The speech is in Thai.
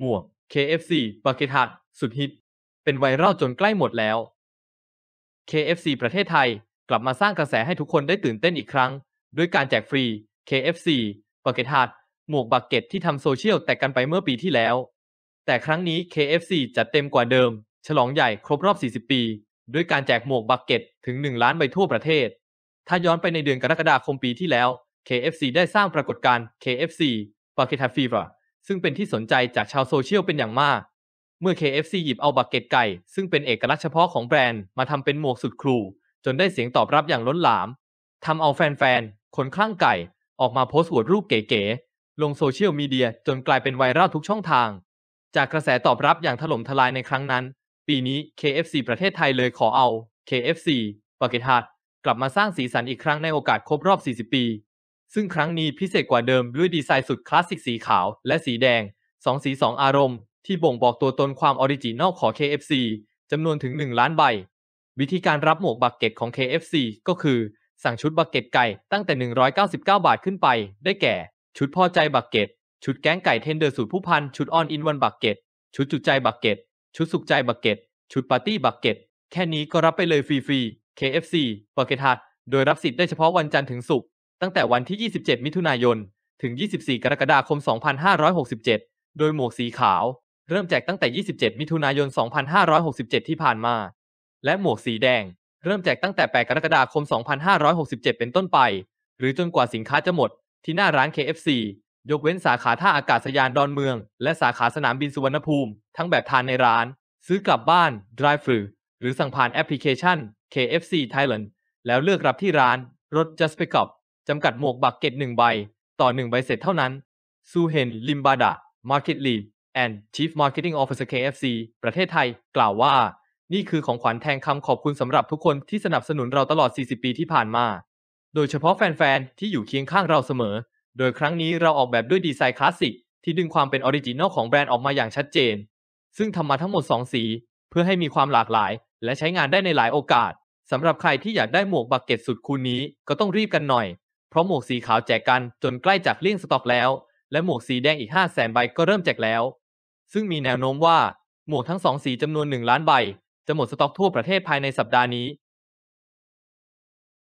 หมวก KFC ปาเกทัดสุดฮิต เป็นไวรัลจนใกล้หมดแล้ว KFC ประเทศไทยกลับมาสร้างกระแสให้ทุกคนได้ตื่นเต้นอีกครั้ง ด้วยการแจกฟรี KFC ปาเกทัดหมวกบักเก็ตที่ทำโซเชียลแตกกันไปเมื่อปีที่แล้ว แต่ครั้งนี้ KFC จัดเต็มกว่าเดิม ฉลองใหญ่ครบรอบ 40 ปี ด้วยการแจกหมวกบักเก็ต ถึง 1 ล้านใบทั่วประเทศ ถ้าย้อนไปในเดือนกรกฎาคมปีที่แล้ว KFC ได้สร้างปรากฏการณ์ KFC ปาเกทัดฟีเวอร์ซึ่งเป็นที่สนใจจากชาวโซเชียลเป็นอย่างมากเมื่อ KFC หยิบเอาบักเก็ตไก่ ซึ่งเป็นเอกลักษณ์เฉพาะของแบรนด์มาทำเป็นหมวกสุดครูจนได้เสียงตอบรับอย่างล้นหลามทำเอาแฟนๆ คนคลั่งไก่ ออกมาโพสต์วดรูปเก๋ๆ ลงโซเชียลมีเดียจนกลายเป็นไวรัลทุกช่องทาง จากกระแสตอบรับอย่างถล่มทลายในครั้งนั้น ปีนี้ KFC ประเทศไทยเลยขอเอา KFC บักเก็ตฮัทกลับมาสร้างสีสันอีกครั้งในโอกาสครบรอบ 40 ปีซึ่งครั้งนี้พิเศษกว่าเดิมด้วยดีไซน์สุดคลาสสิกสีขาว และสีแดง 2 สี 2 อารมณ์ ที่บ่งบอกตัวตนความออริจินอลของ KFC จำนวนถึง 1 ล้านใบ วิธีการรับหมวกบักเก็ตของ KFC ก็คือสั่งชุดบักเก็ตไก่ตั้งแต่ 199 บาทขึ้นไปได้แก่ ชุดพ่อใจบักเก็ต ชุดแกงไก่เทนเดอร์สูตรผู้พันชุดออนอินวันบักเก็ต ชุดจุดใจบักเก็ต ชุดสุขใจบักเก็ต ชุดปาร์ตี้บักเก็ต แค่นี้ก็รับไปเลยฟรีๆ KFC บักเก็ตฮัทโดยรับสิทธิ์ได้เฉพาะวันจันทร์ถึงศุกร์ตั้งแต่วันที่ 27 มิถุนายน ถึง 24 กรกฎาคม 2567 โดยหมวกสีขาว เริ่มแจกตั้งแต่ 27 มิถุนายน 2567 ที่ผ่านมา และหมวกสีแดงเริ่มแจกตั้งแต่ 8 กรกฎาคม 2567 เป็นต้นไป หรือจนกว่าสินค้าจะหมด ที่หน้าร้าน KFC ยกเว้นสาขาท่าอากาศยานดอนเมือง และสาขาสนามบินสุวรรณภูมิ ทั้งแบบทานในร้าน ซื้อกลับบ้าน drive thru หรือสั่งผ่านแอปพลิเคชัน KFC Thailand แล้วเลือกรับที่ร้าน รถ just pick up จำกัดหมวกบักเก็ต 1 ใบ ต่อ 1 ใบเสร็จเท่านั้นซูเฮนลิมบาดะ Market Lead and Chief Marketing Officer KFC ประเทศไทยกล่าวว่า นี่คือของขวัญแทนคำขอบคุณสำหรับทุกคนที่สนับสนุนเราตลอด 40 ปีที่ผ่านมา โดยเฉพาะแฟนๆ ที่อยู่เคียงข้างเราเสมอ โดยครั้งนี้เราออกแบบด้วยดีไซน์คลาสสิกที่ดึงความเป็นออริจินอลของแบรนด์ออกมาอย่างชัดเจน ซึ่งทำมาทั้งหมด 2 สี เพื่อให้มีความหลากหลายและใช้งานได้ในหลายโอกาสสำหรับใครที่อยากได้หมวกบักเก็ตสุดคูลนี้ก็ต้องรีบกันหน่อยเพราะหมวกสีขาวแจกกันจนใกล้จากเลี่ยงสต็อกแล้ว และหมวกสีแดงอีก5 0 0 0 0ใบก็เริ่มแจกแล้ว ซึ่งมีแนวโน้มว่าหมวกทั้งสองสีจำนวน 1 ล้านใบ จะหมดสต็อกทั่วประเทศภายในสัปดาห์นี้